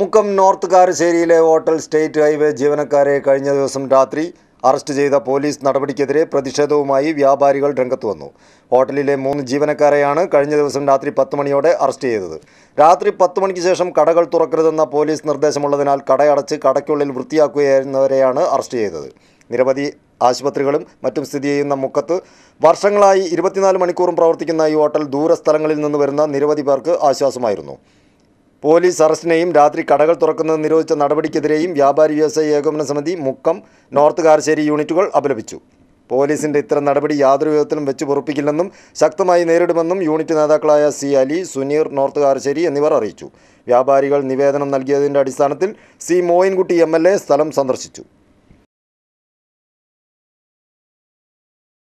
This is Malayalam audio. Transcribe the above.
മുക്കം നോർത്ത് കാരശ്ശേരിയിലെ ഹോട്ടൽ സ്റ്റേറ്റ് ഹൈവേ ജീവനക്കാരെ കഴിഞ്ഞ ദിവസം രാത്രി അറസ്റ്റ് ചെയ്ത പോലീസ് നടപടിക്കെതിരെ പ്രതിഷേധവുമായി വ്യാപാരികൾ രംഗത്ത് വന്നു ഹോട്ടലിലെ മൂന്ന് ജീവനക്കാരെയാണ് കഴിഞ്ഞ ദിവസം രാത്രി പത്ത് മണിയോടെ അറസ്റ്റ് ചെയ്തത് രാത്രി പത്ത് മണിക്ക് ശേഷം കടകൾ തുറക്കരുതെന്ന പോലീസ് നിർദ്ദേശമുള്ളതിനാൽ കടയടച്ച് കടയ്ക്കുള്ളിൽ വൃത്തിയാക്കുകയായിരുന്നവരെയാണ് അറസ്റ്റ് ചെയ്തത് നിരവധി ആശുപത്രികളും മറ്റും സ്ഥിതി ചെയ്യുന്ന മുക്കത്ത് വർഷങ്ങളായി ഇരുപത്തിനാല് മണിക്കൂറും പ്രവർത്തിക്കുന്ന ഈ ഹോട്ടൽ ദൂരസ്ഥലങ്ങളിൽ നിന്ന് വരുന്ന നിരവധി പേർക്ക് ആശ്വാസമായിരുന്നു പോലീസ് അറസ്റ്റിനെയും രാത്രി കടകൾ തുറക്കുന്നത് നിരോധിച്ച നടപടിക്കെതിരെയും വ്യാപാരി വ്യവസായ ഏകോപന സമിതി മുക്കം നോർത്ത് കാരശ്ശേരി യൂണിറ്റുകൾ അപലപിച്ചു പോലീസിന്റെ ഇത്തരം നടപടി യാതൊരു വിധത്തിലും വെച്ച് പൊറപ്പിക്കില്ലെന്നും ശക്തമായി നേരിടുമെന്നും യൂണിറ്റ് നേതാക്കളായ സി അലി സുനീർ നോർത്ത് കാരശ്ശേരി എന്നിവർ അറിയിച്ചു വ്യാപാരികൾ നിവേദനം നൽകിയതിൻ്റെ അടിസ്ഥാനത്തിൽ സി മോയിൻകുട്ടി എം സ്ഥലം സന്ദർശിച്ചു